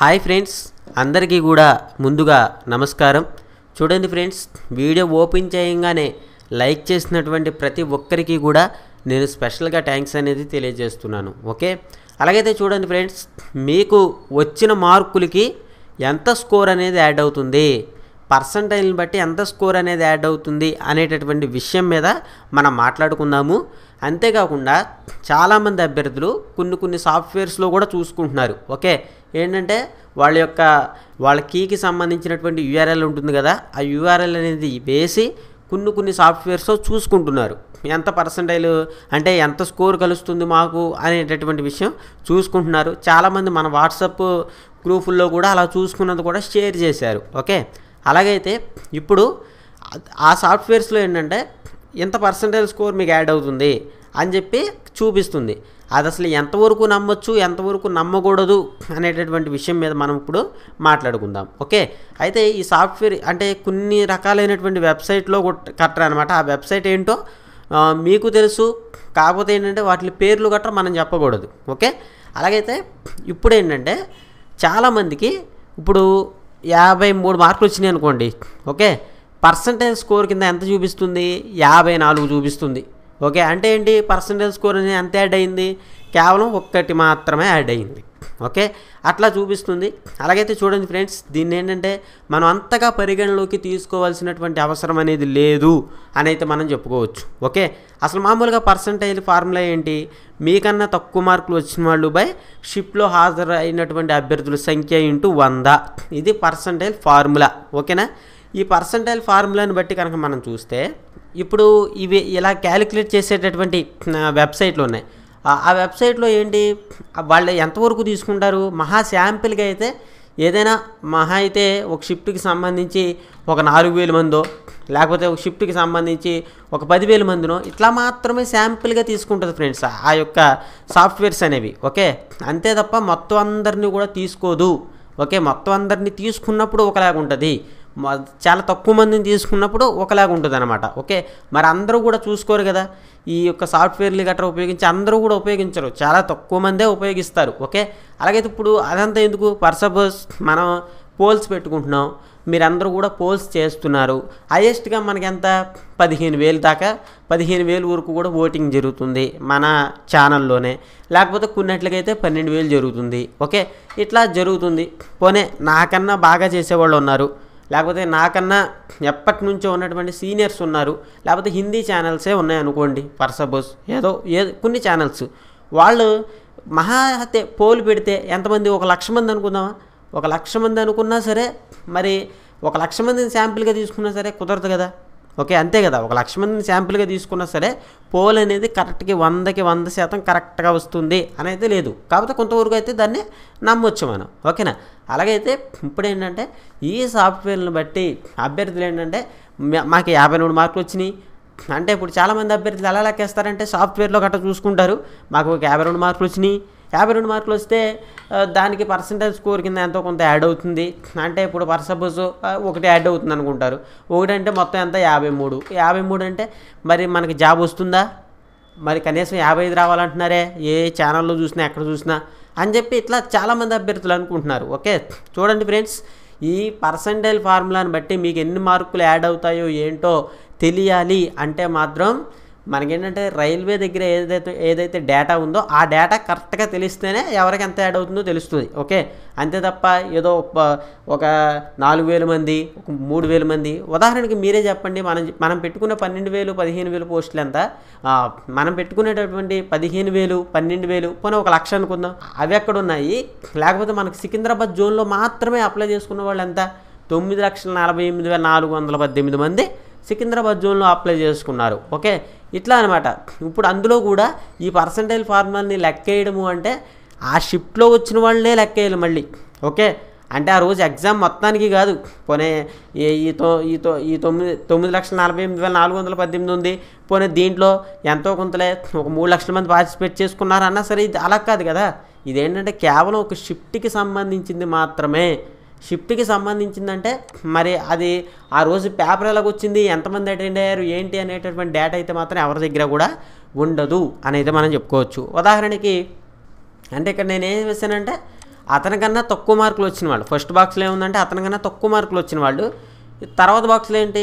hi friends అందరికీ కూడా ముందుగా నమస్కారం చూడండి ఫ్రెండ్స్ వీడియో ఓపెన్ చేయంగానే లైక్ చేసినటువంటి ప్రతి ఒక్కరికి కూడా నేను స్పెషల్గా థ్యాంక్స్ అనేది తెలియజేస్తున్నాను ఓకే అలాగైతే చూడండి ఫ్రెండ్స్ మీకు వచ్చిన మార్కులకి ఎంత స్కోర్ అనేది యాడ్ అవుతుంది పర్సంటైజ్ని బట్టి ఎంత స్కోర్ అనేది యాడ్ అవుతుంది అనేటటువంటి విషయం మీద మనం మాట్లాడుకుందాము అంతేకాకుండా చాలామంది అభ్యర్థులు కొన్ని కొన్ని సాఫ్ట్వేర్స్లో కూడా చూసుకుంటున్నారు ఓకే ఏంటంటే వాళ్ళ యొక్క వాళ్ళ కీకి సంబంధించినటువంటి యూఆర్ఎల్ ఉంటుంది కదా ఆ యూఆర్ఎల్ అనేది వేసి కొన్ని కొన్ని సాఫ్ట్వేర్స్ చూసుకుంటున్నారు ఎంత పర్సంటైల్ అంటే ఎంత స్కోర్ కలుస్తుంది మాకు అనేటటువంటి విషయం చూసుకుంటున్నారు చాలామంది మన వాట్సాప్ గ్రూపుల్లో కూడా అలా చూసుకున్నది కూడా షేర్ చేశారు ఓకే అలాగైతే ఇప్పుడు ఆ సాఫ్ట్వేర్స్లో ఏంటంటే ఇంత పర్సంటేజ్ స్కోర్ మీకు యాడ్ అవుతుంది అని చెప్పి చూపిస్తుంది అది అసలు ఎంతవరకు నమ్మచ్చు ఎంతవరకు నమ్మకూడదు అనేటటువంటి విషయం మీద మనం ఇప్పుడు మాట్లాడుకుందాం ఓకే అయితే ఈ సాఫ్ట్వేర్ అంటే కొన్ని రకాలైనటువంటి వెబ్సైట్లో కట్టరు అనమాట ఆ వెబ్సైట్ ఏంటో మీకు తెలుసు కాకపోతే ఏంటంటే వాటి పేర్లు గట్రా మనం చెప్పకూడదు ఓకే అలాగైతే ఇప్పుడు ఏంటంటే చాలామందికి ఇప్పుడు యాభై మూడు మార్కులు వచ్చినాయి అనుకోండి ఓకే పర్సంటేజ్ స్కోర్ కింద ఎంత చూపిస్తుంది యాభై నాలుగు చూపిస్తుంది ఓకే అంటే ఏంటి పర్సంటేజ్ స్కోర్ అనేది ఎంత యాడ్ అయింది కేవలం ఒక్కటి మాత్రమే యాడ్ అయింది ఓకే అట్లా చూపిస్తుంది అలాగైతే చూడండి ఫ్రెండ్స్ దీన్ని ఏంటంటే మనం అంతగా పరిగణలోకి తీసుకోవాల్సినటువంటి అవసరం అనేది లేదు అని అయితే మనం చెప్పుకోవచ్చు ఓకే అసలు మామూలుగా పర్సంటేజ్ ఫార్ములా ఏంటి మీకన్నా తక్కువ మార్కులు వచ్చిన వాళ్ళు బై షిప్లో హాజరు అయినటువంటి అభ్యర్థుల సంఖ్య ఇంటూ వంద ఇది పర్సంటేజ్ ఫార్ములా ఓకేనా ఈ పర్సంటైల్ ఫార్ములాని బట్టి కనుక మనం చూస్తే ఇప్పుడు ఇవి ఇలా క్యాలిక్యులేట్ చేసేటటువంటి వెబ్సైట్లు ఉన్నాయి ఆ వెబ్సైట్లో ఏంటి వాళ్ళు ఎంతవరకు తీసుకుంటారు మహా శాంపిల్గా అయితే ఏదైనా మహా అయితే ఒక షిఫ్ట్కి సంబంధించి ఒక నాలుగు వేల మందో లేకపోతే ఒక షిఫ్ట్కి సంబంధించి ఒక పదివేల మందినో ఇట్లా మాత్రమే శాంపిల్గా తీసుకుంటుంది ఫ్రెండ్స్ ఆ యొక్క సాఫ్ట్వేర్స్ అనేవి ఓకే అంతే తప్ప మొత్తం అందరినీ కూడా తీసుకోదు ఓకే మొత్తం అందరినీ తీసుకున్నప్పుడు ఒకలాగా ఉంటుంది చాలా తక్కువ మందిని తీసుకున్నప్పుడు ఒకలాగా ఉంటుంది అనమాట ఓకే మరి అందరూ కూడా చూసుకోరు కదా ఈ యొక్క సాఫ్ట్వేర్లు గట్రా ఉపయోగించి అందరూ కూడా ఉపయోగించరు చాలా తక్కువ మందే ఉపయోగిస్తారు ఓకే అలాగైతే ఇప్పుడు అదంతా ఎందుకు పర్సపోజ్ మనం పోల్స్ పెట్టుకుంటున్నాం మీరందరూ కూడా పోల్స్ చేస్తున్నారు హైయెస్ట్గా మనకి ఎంత పదిహేను వేలు దాకా పదిహేను వేలు వరకు కూడా ఓటింగ్ జరుగుతుంది మన ఛానల్లోనే లేకపోతే కొన్నట్లకైతే పన్నెండు వేలు జరుగుతుంది ఓకే ఇట్లా జరుగుతుంది పోనే నాకన్నా బాగా చేసేవాళ్ళు ఉన్నారు లేకపోతే నాకన్నా ఎప్పటి నుంచో ఉన్నటువంటి సీనియర్స్ ఉన్నారు లేకపోతే హిందీ ఛానల్సే ఉన్నాయనుకోండి ఫర్ సపోజ్ ఏదో ఏ కొన్ని ఛానల్స్ వాళ్ళు మహా పోలు పెడితే ఎంతమంది ఒక లక్ష మంది అనుకుందామా ఒక లక్ష మంది అనుకున్నా సరే మరి ఒక లక్ష మందిని శాంపిల్గా తీసుకున్నా సరే కుదరదు కదా ఓకే అంతే కదా ఒక లక్ష మందిని శాంపుల్గా తీసుకున్నా సరే పోల్ అనేది కరెక్ట్గా వందకి వంద శాతం కరెక్ట్గా వస్తుంది అనేది లేదు కాకపోతే కొంతవరకు అయితే దాన్ని నమ్మొచ్చు మనం ఓకేనా అలాగైతే ఇప్పుడు ఏంటంటే ఈ సాఫ్ట్వేర్ని బట్టి అభ్యర్థులు ఏంటంటే మాకు యాభై మూడు మార్కులు వచ్చినాయి అంటే ఇప్పుడు చాలామంది అభ్యర్థులు ఎలా లెక్కేస్తారంటే సాఫ్ట్వేర్లో గట్రా చూసుకుంటారు మాకు ఒక యాభై రెండు మార్కులు వచ్చినాయి యాభై రెండు మార్కులు వస్తే దానికి పర్సంటేజ్ స్కోర్ కింద ఎంతో కొంత యాడ్ అవుతుంది అంటే ఇప్పుడు పర్ సపోజ్ ఒకటి యాడ్ అవుతుంది అనుకుంటారు ఒకటి అంటే మొత్తం ఎంత యాభై మూడు యాభై మూడు అంటే మరి మనకి జాబ్ వస్తుందా మరి కనీసం యాభై ఐదు రావాలంటున్నారే ఏ ఛానల్లో చూసినా ఎక్కడ చూసినా అని చెప్పి ఇట్లా చాలామంది అభ్యర్థులు అనుకుంటున్నారు ఓకే చూడండి ఫ్రెండ్స్ ఈ పర్సంటైల్ ఫార్ములాని బట్టి మీకు ఎన్ని మార్కులు యాడ్ అవుతాయో ఏంటో తెలియాలి అంటే మాత్రం మనకేంటంటే రైల్వే దగ్గర ఏదైతే ఏదైతే డేటా ఉందో ఆ డేటా కరెక్ట్గా తెలిస్తేనే ఎవరికి ఎంత యాడ్ అవుతుందో తెలుస్తుంది ఓకే అంతే తప్ప ఏదో ఒక నాలుగు వేల మంది ఒక మూడు వేల మంది ఉదాహరణకి మీరే చెప్పండి మనం మనం పెట్టుకున్న పన్నెండు వేలు పదిహేను వేలు పోస్టులు ఎంత మనం పెట్టుకునేటటువంటి పదిహేను వేలు పన్నెండు వేలు పోనీ ఒక లక్ష అనుకుందాం అవి ఎక్కడ ఉన్నాయి లేకపోతే మనకు సికింద్రాబాద్ జోన్లో మాత్రమే అప్లై చేసుకున్న వాళ్ళు ఎంత తొమ్మిది లక్షల నలభై ఎనిమిది వేల నాలుగు వందల పద్దెనిమిది మంది సికింద్రాబాద్ జోన్లో అప్లై చేసుకున్నారు ఓకే ఇట్లా అనమాట ఇప్పుడు అందులో కూడా ఈ పర్సంటైల్ ఫార్ములాని లెక్కేయడము అంటే ఆ షిఫ్ట్లో వచ్చిన వాళ్ళనే లెక్కేయాలి మళ్ళీ ఓకే అంటే ఆ రోజు ఎగ్జామ్ మొత్తానికి కాదు పోనే ఈ ఈతో ఈ ఈ తొమ్మిది తొమ్మిది లక్షల నలభై ఎనిమిది వేల నాలుగు వందల పద్దెనిమిది ఉంది పోనీ దీంట్లో ఎంతో కొంతలే ఒక మూడు లక్షల మంది పార్టిసిపేట్ చేసుకున్నారన్నా సరే ఇది అలా కాదు కదా ఇదేంటంటే కేవలం ఒక షిఫ్ట్కి సంబంధించింది మాత్రమే షిఫ్ట్కి సంబంధించిందంటే మరి అది ఆ రోజు పేపర్ ఎలాగొచ్చింది ఎంతమంది అటెండ్ అయ్యారు ఏంటి అనేటటువంటి డేటా అయితే మాత్రం ఎవరి దగ్గర కూడా ఉండదు అని అయితే మనం చెప్పుకోవచ్చు ఉదాహరణకి అంటే ఇక్కడ నేను ఏం చేశానంటే అతనికన్నా తక్కువ మార్కులు వచ్చిన వాళ్ళు ఫస్ట్ బాక్స్లో ఏముందంటే అతనికన్నా తక్కువ మార్కులు వచ్చిన వాళ్ళు తర్వాత బాక్స్లో ఏంటి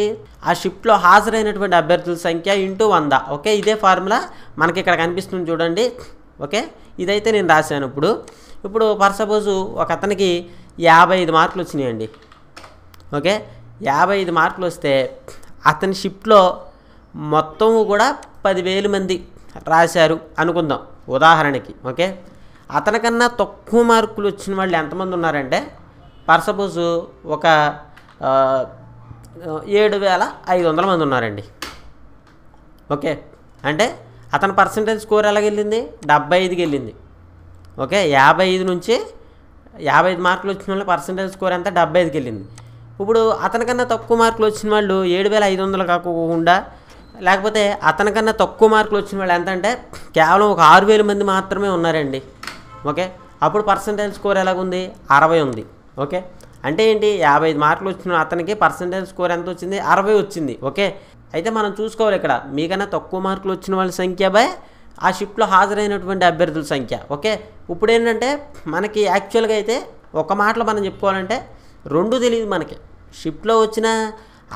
ఆ షిఫ్ట్లో హాజరైనటువంటి అభ్యర్థుల సంఖ్య ఇంటూ వంద ఓకే ఇదే ఫార్ములా మనకి ఇక్కడ కనిపిస్తుంది చూడండి ఓకే ఇదైతే నేను రాశాను ఇప్పుడు ఇప్పుడు ఫర్ సపోజు ఒక అతనికి యాభై ఐదు మార్కులు వచ్చినాయండి ఓకే యాభై ఐదు మార్కులు వస్తే అతని షిఫ్ట్లో మొత్తం కూడా పదివేల మంది రాశారు అనుకుందాం ఉదాహరణకి ఓకే అతనికన్నా తక్కువ మార్కులు వచ్చిన వాళ్ళు ఎంతమంది ఉన్నారంటే పర్సపోజ్ ఒక ఏడు వేల ఐదు వందల మంది ఉన్నారండి ఓకే అంటే అతని పర్సంటేజ్ స్కోర్ ఎలాగెళ్ళింది డెబ్బై ఐదుకి వెళ్ళింది ఓకే యాభై ఐదు నుంచి యాభై ఐదు మార్కులు వచ్చిన వాళ్ళ పర్సంటేజ్ స్కోర్ అంతా డెబ్బై ఐదుకి వెళ్ళింది ఇప్పుడు అతనికన్నా తక్కువ మార్కులు వచ్చిన వాళ్ళు ఏడు వేల ఐదు వందలు కాకుండా లేకపోతే అతనికన్నా తక్కువ మార్కులు వచ్చిన వాళ్ళు ఎంత అంటే కేవలం ఒక ఆరు వేల మంది మాత్రమే ఉన్నారండి ఓకే అప్పుడు పర్సంటేజ్ స్కోర్ ఎలాగుంది అరవై ఉంది ఓకే అంటే ఏంటి యాభై ఐదు మార్కులు వచ్చిన అతనికి పర్సంటేజ్ స్కోర్ ఎంత వచ్చింది అరవై వచ్చింది ఓకే అయితే మనం చూసుకోవాలి ఇక్కడ మీకన్నా తక్కువ మార్కులు వచ్చిన వాళ్ళ సంఖ్య బై ఆ షిఫ్ట్లో హాజరైనటువంటి అభ్యర్థుల సంఖ్య ఓకే ఇప్పుడు ఏంటంటే మనకి యాక్చువల్గా అయితే ఒక మాటలో మనం చెప్పుకోవాలంటే రెండు తెలియదు మనకి షిఫ్ట్లో వచ్చిన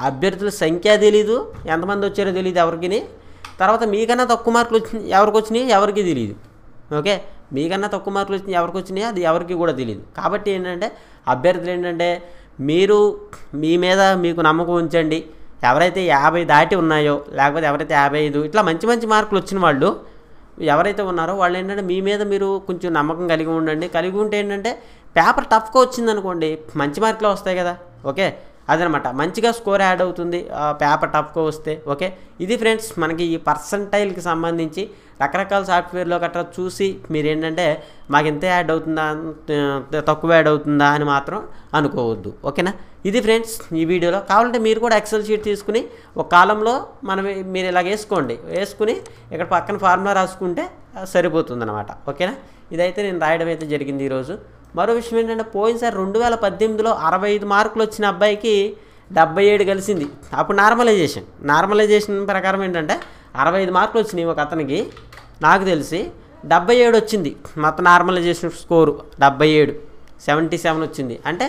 అభ్యర్థుల సంఖ్య తెలీదు ఎంతమంది వచ్చారో తెలియదు ఎవరికి తర్వాత మీకన్నా తక్కువ మార్కులు వచ్చి ఎవరికి వచ్చినాయి ఎవరికి తెలియదు ఓకే మీకన్నా తక్కువ మార్కులు వచ్చినాయి ఎవరికి వచ్చినాయి అది ఎవరికి కూడా తెలియదు కాబట్టి ఏంటంటే అభ్యర్థులు ఏంటంటే మీరు మీ మీద మీకు నమ్మకం ఉంచండి ఎవరైతే యాభై దాటి ఉన్నాయో లేకపోతే ఎవరైతే యాభై ఐదు ఇట్లా మంచి మంచి మార్కులు వచ్చిన వాళ్ళు ఎవరైతే ఉన్నారో వాళ్ళు ఏంటంటే మీ మీద మీరు కొంచెం నమ్మకం కలిగి ఉండండి కలిగి ఉంటే ఏంటంటే పేపర్ టఫ్గా వచ్చిందనుకోండి మంచి మార్కులు వస్తాయి కదా ఓకే అదనమాట మంచిగా స్కోర్ యాడ్ అవుతుంది పేపర్ టఫ్గా వస్తే ఓకే ఇది ఫ్రెండ్స్ మనకి ఈ పర్సంటైల్కి సంబంధించి రకరకాల సాఫ్ట్వేర్లో గట్రా చూసి మీరు ఏంటంటే మాకు ఇంత యాడ్ అవుతుందా తక్కువ యాడ్ అవుతుందా అని మాత్రం అనుకోవద్దు ఓకేనా ఇది ఫ్రెండ్స్ ఈ వీడియోలో కావాలంటే మీరు కూడా ఎక్సెల్ షీట్ తీసుకుని ఒక కాలంలో మనం మీరు ఇలాగ వేసుకోండి వేసుకుని ఇక్కడ పక్కన ఫార్ములా రాసుకుంటే సరిపోతుంది అనమాట ఓకేనా ఇదైతే నేను రాయడం అయితే జరిగింది ఈరోజు మరో విషయం ఏంటంటే పోయినసారి రెండు వేల పద్దెనిమిదిలో అరవై ఐదు మార్కులు వచ్చిన అబ్బాయికి డెబ్బై ఏడు కలిసింది అప్పుడు నార్మలైజేషన్ నార్మలైజేషన్ ప్రకారం ఏంటంటే అరవై ఐదు మార్కులు వచ్చినాయి ఒక అతనికి నాకు తెలిసి డెబ్బై ఏడు వచ్చింది మొత్తం నార్మలైజేషన్ స్కోరు డెబ్బై ఏడు సెవెంటీ సెవెన్ వచ్చింది అంటే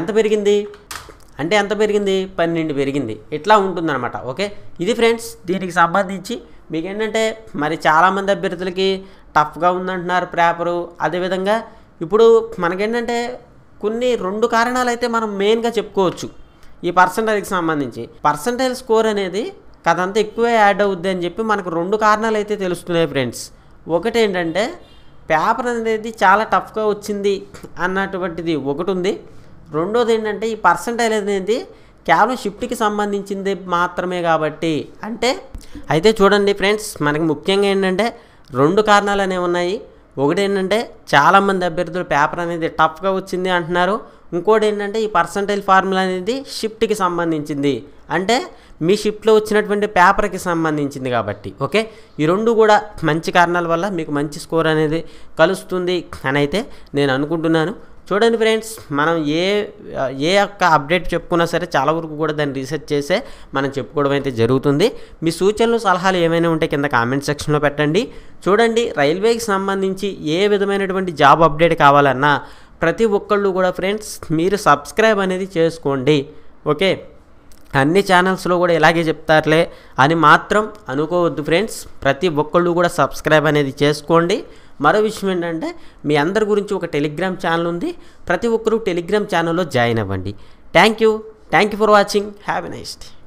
ఎంత పెరిగింది అంటే ఎంత పెరిగింది పన్నెండు పెరిగింది ఇట్లా ఉంటుందన్నమాట ఓకే ఇది ఫ్రెండ్స్ దీనికి సంబంధించి మీకేంటంటే మరి చాలామంది అభ్యర్థులకి టఫ్గా ఉందంటున్నారు పేపరు అదేవిధంగా ఇప్పుడు మనకేంటంటే కొన్ని రెండు కారణాలు అయితే మనం మెయిన్గా చెప్పుకోవచ్చు ఈ పర్సంటేజ్కి సంబంధించి పర్సంటేజ్ స్కోర్ అనేది కదంతా ఎక్కువే యాడ్ అవుద్ది అని చెప్పి మనకు రెండు కారణాలు అయితే తెలుస్తున్నాయి ఫ్రెండ్స్ ఒకటి ఏంటంటే పేపర్ అనేది చాలా టఫ్గా వచ్చింది అన్నటువంటిది ఒకటి ఉంది రెండోది ఏంటంటే ఈ పర్సంటేజ్ అనేది కేవలం షిఫ్ట్కి సంబంధించింది మాత్రమే కాబట్టి అంటే అయితే చూడండి ఫ్రెండ్స్ మనకి ముఖ్యంగా ఏంటంటే రెండు కారణాలు అనేవి ఉన్నాయి ఒకటి ఏంటంటే చాలామంది అభ్యర్థులు పేపర్ అనేది టఫ్గా వచ్చింది అంటున్నారు ఇంకోటి ఏంటంటే ఈ పర్సంటైల్ ఫార్ములా అనేది షిఫ్ట్కి సంబంధించింది అంటే మీ షిఫ్ట్లో వచ్చినటువంటి పేపర్కి సంబంధించింది కాబట్టి ఓకే ఈ రెండు కూడా మంచి కారణాల వల్ల మీకు మంచి స్కోర్ అనేది కలుస్తుంది అని అయితే నేను అనుకుంటున్నాను చూడండి ఫ్రెండ్స్ మనం ఏ ఏ యొక్క అప్డేట్ చెప్పుకున్నా సరే చాలా వరకు కూడా దాన్ని రీసెర్చ్ చేసే మనం చెప్పుకోవడం అయితే జరుగుతుంది మీ సూచనలు సలహాలు ఏమైనా ఉంటే కింద కామెంట్ సెక్షన్లో పెట్టండి చూడండి రైల్వేకి సంబంధించి ఏ విధమైనటువంటి జాబ్ అప్డేట్ కావాలన్నా ప్రతి ఒక్కళ్ళు కూడా ఫ్రెండ్స్ మీరు సబ్స్క్రైబ్ అనేది చేసుకోండి ఓకే అన్ని ఛానల్స్లో కూడా ఇలాగే చెప్తారులే అని మాత్రం అనుకోవద్దు ఫ్రెండ్స్ ప్రతి ఒక్కళ్ళు కూడా సబ్స్క్రైబ్ అనేది చేసుకోండి మరో విషయం ఏంటంటే మీ అందరి గురించి ఒక టెలిగ్రామ్ ఛానల్ ఉంది ప్రతి ఒక్కరూ టెలిగ్రామ్ ఛానల్లో జాయిన్ అవ్వండి thank you thank you for watching have a nice day